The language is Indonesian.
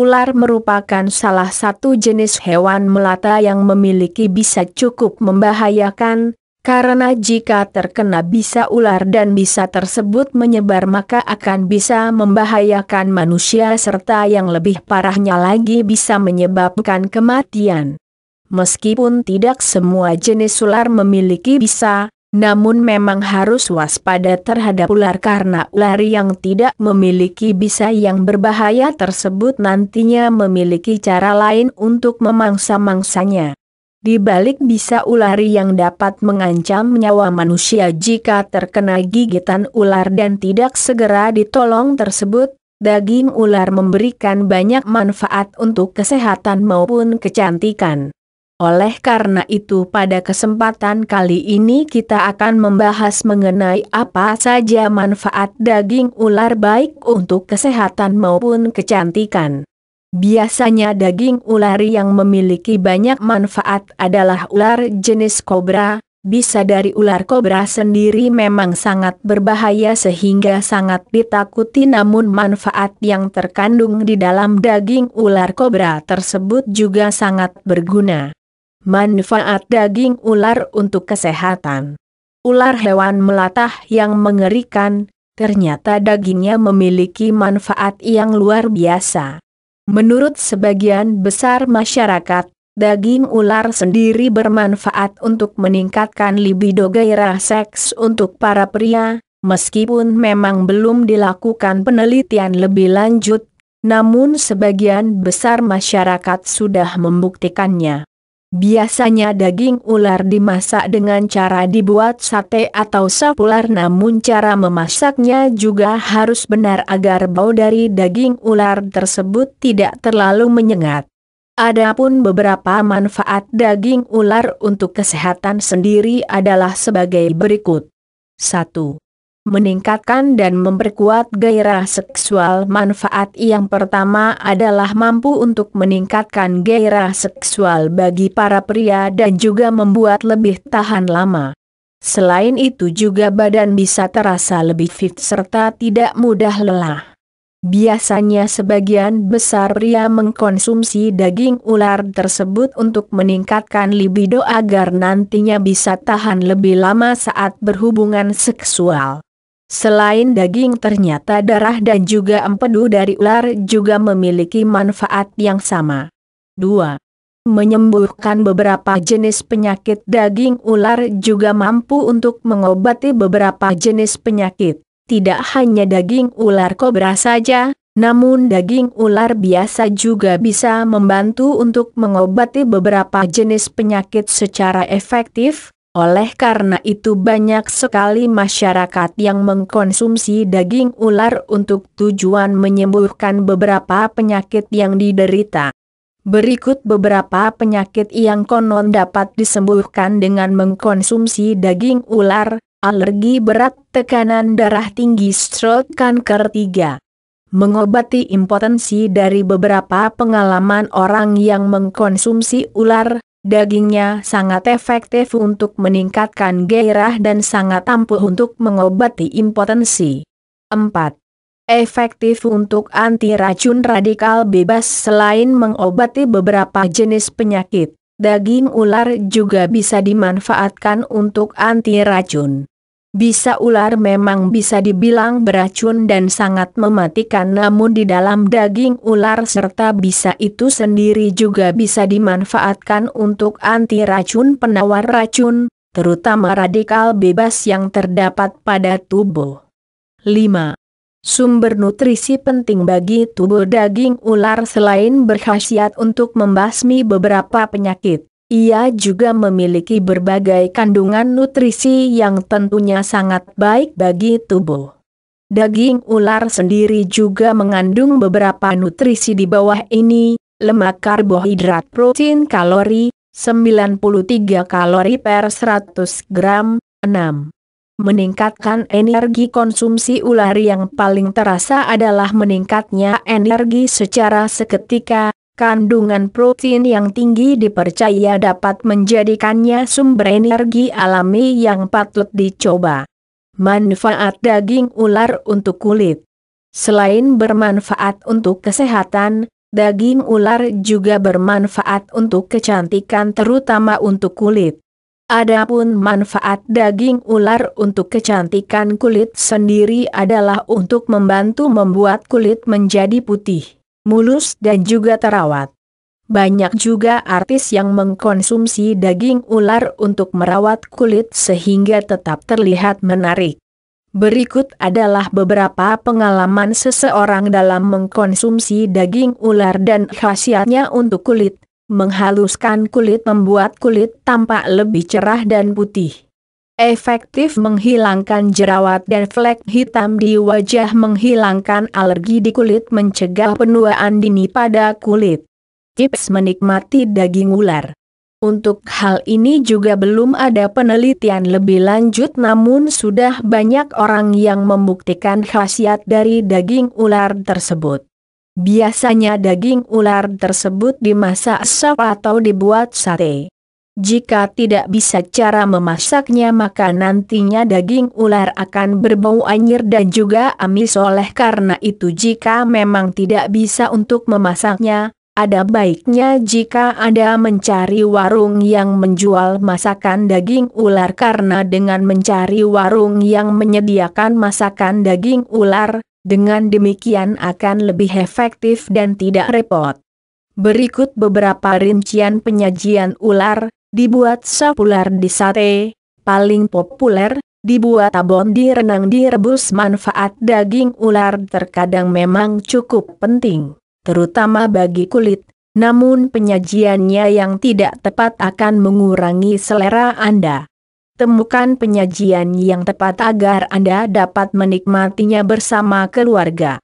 Ular merupakan salah satu jenis hewan melata yang memiliki bisa cukup membahayakan, karena jika terkena bisa ular dan bisa tersebut menyebar maka akan bisa membahayakan manusia serta yang lebih parahnya lagi bisa menyebabkan kematian. Meskipun tidak semua jenis ular memiliki bisa, namun memang harus waspada terhadap ular karena ular yang tidak memiliki bisa yang berbahaya tersebut nantinya memiliki cara lain untuk memangsa-mangsanya. Di balik bisa ular yang dapat mengancam nyawa manusia jika terkena gigitan ular dan tidak segera ditolong tersebut, daging ular memberikan banyak manfaat untuk kesehatan maupun kecantikan. Oleh karena itu pada kesempatan kali ini kita akan membahas mengenai apa saja manfaat daging ular baik untuk kesehatan maupun kecantikan. Biasanya daging ular yang memiliki banyak manfaat adalah ular jenis kobra, bisa dari ular kobra sendiri memang sangat berbahaya sehingga sangat ditakuti namun manfaat yang terkandung di dalam daging ular kobra tersebut juga sangat berguna. Manfaat daging ular untuk kesehatan. Ular hewan melatah yang mengerikan, ternyata dagingnya memiliki manfaat yang luar biasa. Menurut sebagian besar masyarakat, daging ular sendiri bermanfaat untuk meningkatkan libido gairah seks untuk para pria, meskipun memang belum dilakukan penelitian lebih lanjut, namun sebagian besar masyarakat sudah membuktikannya. Biasanya daging ular dimasak dengan cara dibuat sate atau sapular namun cara memasaknya juga harus benar agar bau dari daging ular tersebut tidak terlalu menyengat. Adapun beberapa manfaat daging ular untuk kesehatan sendiri adalah sebagai berikut. 1 meningkatkan dan memperkuat gairah seksual. Manfaat yang pertama adalah mampu untuk meningkatkan gairah seksual bagi para pria dan juga membuat lebih tahan lama. Selain itu juga badan bisa terasa lebih fit serta tidak mudah lelah. Biasanya sebagian besar pria mengkonsumsi daging ular tersebut untuk meningkatkan libido agar nantinya bisa tahan lebih lama saat berhubungan seksual. Selain daging ternyata darah dan juga empedu dari ular juga memiliki manfaat yang sama. 2. Menyembuhkan beberapa jenis penyakit daging ular juga mampu untuk mengobati beberapa jenis penyakit. Tidak hanya daging ular kobra saja, namun daging ular biasa juga bisa membantu untuk mengobati beberapa jenis penyakit secara efektif, oleh karena itu banyak sekali masyarakat yang mengkonsumsi daging ular untuk tujuan menyembuhkan beberapa penyakit yang diderita. Berikut beberapa penyakit yang konon dapat disembuhkan dengan mengkonsumsi daging ular, alergi berat, tekanan darah tinggi, stroke, kanker 3 mengobati impotensi dari beberapa pengalaman orang yang mengkonsumsi ular, Dagingnya sangat efektif untuk meningkatkan gairah dan sangat ampuh untuk mengobati impotensi. 4. Efektif untuk anti racun radikal bebas selain mengobati beberapa jenis penyakit, daging ular juga bisa dimanfaatkan untuk anti racun. Bisa ular memang bisa dibilang beracun dan sangat mematikan namun di dalam daging ular serta bisa itu sendiri juga bisa dimanfaatkan untuk anti racun penawar racun, terutama radikal bebas yang terdapat pada tubuh. 5. Sumber nutrisi penting bagi tubuh daging ular selain berkhasiat untuk membasmi beberapa penyakit ia juga memiliki berbagai kandungan nutrisi yang tentunya sangat baik bagi tubuh. Daging ular sendiri juga mengandung beberapa nutrisi di bawah ini, lemak karbohidrat protein kalori, 93 kalori per 100 gram, 6. Meningkatkan energi konsumsi ular yang paling terasa adalah meningkatnya energi secara seketika, Kandungan protein yang tinggi dipercaya dapat menjadikannya sumber energi alami yang patut dicoba. Manfaat daging ular untuk kulit Selain bermanfaat untuk kesehatan, daging ular juga bermanfaat untuk kecantikan terutama untuk kulit. Adapun manfaat daging ular untuk kecantikan kulit sendiri adalah untuk membantu membuat kulit menjadi putih mulus dan juga terawat. Banyak juga artis yang mengkonsumsi daging ular untuk merawat kulit sehingga tetap terlihat menarik. Berikut adalah beberapa pengalaman seseorang dalam mengkonsumsi daging ular dan khasiatnya untuk kulit. Menghaluskan kulit membuat kulit tampak lebih cerah dan putih efektif menghilangkan jerawat dan flek hitam di wajah menghilangkan alergi di kulit mencegah penuaan dini pada kulit. Tips menikmati daging ular untuk hal ini juga belum ada penelitian lebih lanjut namun sudah banyak orang yang membuktikan khasiat dari daging ular tersebut. Biasanya daging ular tersebut dimasak sop atau dibuat sate. Jika tidak bisa cara memasaknya maka nantinya daging ular akan berbau anyir dan juga amis oleh karena itu jika memang tidak bisa untuk memasaknya, ada baiknya jika Anda mencari warung yang menjual masakan daging ular karena dengan mencari warung yang menyediakan masakan daging ular, dengan demikian akan lebih efektif dan tidak repot. Berikut beberapa rincian penyajian ular, dibuat sapular di sate, paling populer, dibuat abon di renang direbus manfaat daging ular terkadang memang cukup penting, terutama bagi kulit, namun penyajiannya yang tidak tepat akan mengurangi selera Anda. Temukan penyajian yang tepat agar Anda dapat menikmatinya bersama keluarga.